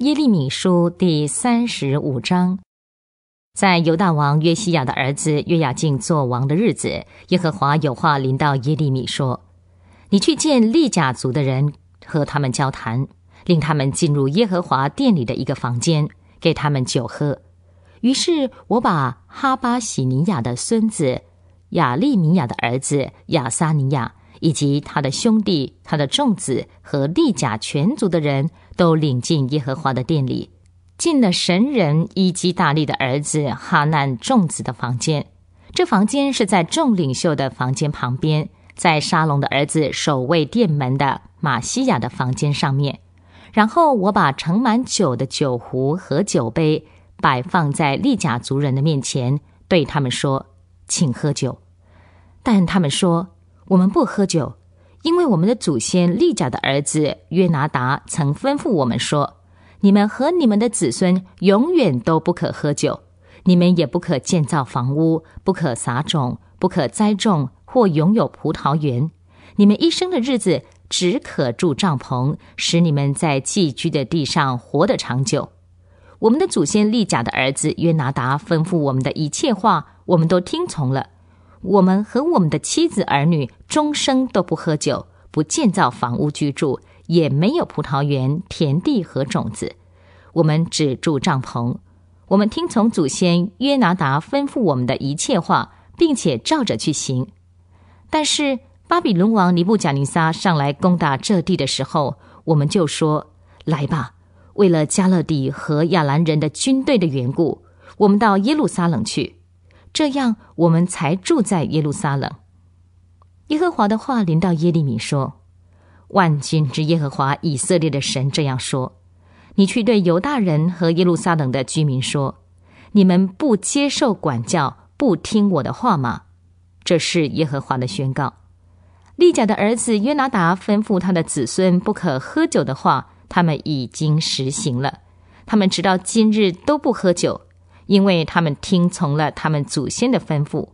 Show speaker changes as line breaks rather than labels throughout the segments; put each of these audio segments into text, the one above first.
耶利米书第三十五章，在犹大王约西亚的儿子约雅敬做王的日子，耶和华有话临到耶利米说：“你去见利甲族的人，和他们交谈，令他们进入耶和华殿里的一个房间，给他们酒喝。于是我把哈巴喜尼亚的孙子亚利米亚的儿子亚撒尼亚。”以及他的兄弟、他的众子和利甲全族的人都领进耶和华的殿里，进了神人伊基大力的儿子哈难众子的房间。这房间是在众领袖的房间旁边，在沙龙的儿子守卫殿门的马西亚的房间上面。然后我把盛满酒的酒壶和酒杯摆放在利甲族人的面前，对他们说：“请喝酒。”但他们说。我们不喝酒，因为我们的祖先利甲的儿子约拿达曾吩咐我们说：“你们和你们的子孙永远都不可喝酒，你们也不可建造房屋，不可撒种，不可栽种或拥有葡萄园。你们一生的日子只可住帐篷，使你们在寄居的地上活得长久。”我们的祖先利甲的儿子约拿达吩咐我们的一切话，我们都听从了。我们和我们的妻子儿女。终生都不喝酒，不建造房屋居住，也没有葡萄园、田地和种子。我们只住帐篷。我们听从祖先约拿达吩咐我们的一切话，并且照着去行。但是巴比伦王尼布贾尼撒上来攻打这地的时候，我们就说：“来吧，为了加勒底和亚兰人的军队的缘故，我们到耶路撒冷去。”这样，我们才住在耶路撒冷。耶和华的话临到耶利米说：“万军之耶和华以色列的神这样说：你去对犹大人和耶路撒冷的居民说，你们不接受管教，不听我的话吗？这是耶和华的宣告。利甲的儿子约拿达吩咐他的子孙不可喝酒的话，他们已经实行了。他们直到今日都不喝酒，因为他们听从了他们祖先的吩咐。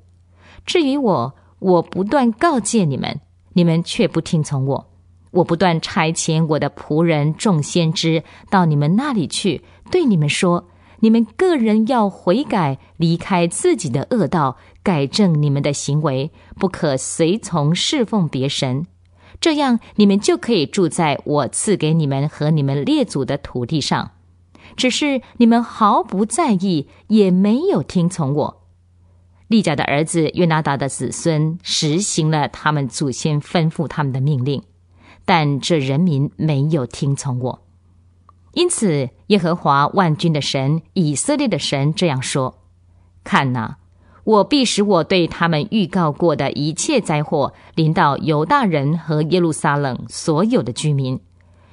至于我。”我不断告诫你们，你们却不听从我。我不断差遣我的仆人、众先知到你们那里去，对你们说：你们个人要悔改，离开自己的恶道，改正你们的行为，不可随从侍奉别神。这样，你们就可以住在我赐给你们和你们列祖的土地上。只是你们毫不在意，也没有听从我。利甲的儿子约拿达的子孙实行了他们祖先吩咐他们的命令，但这人民没有听从我，因此耶和华万军的神、以色列的神这样说：“看哪，我必使我对他们预告过的一切灾祸临到犹大人和耶路撒冷所有的居民，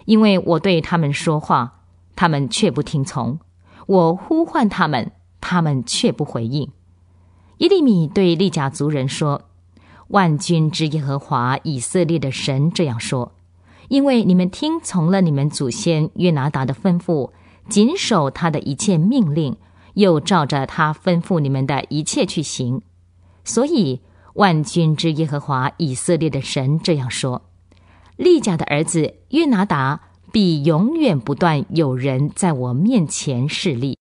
因为我对他们说话，他们却不听从；我呼唤他们，他们却不回应。”伊利米对利甲族人说：“万军之耶和华以色列的神这样说，因为你们听从了你们祖先约拿达的吩咐，谨守他的一切命令，又照着他吩咐你们的一切去行，所以万军之耶和华以色列的神这样说：利甲的儿子约拿达必永远不断有人在我面前示例。”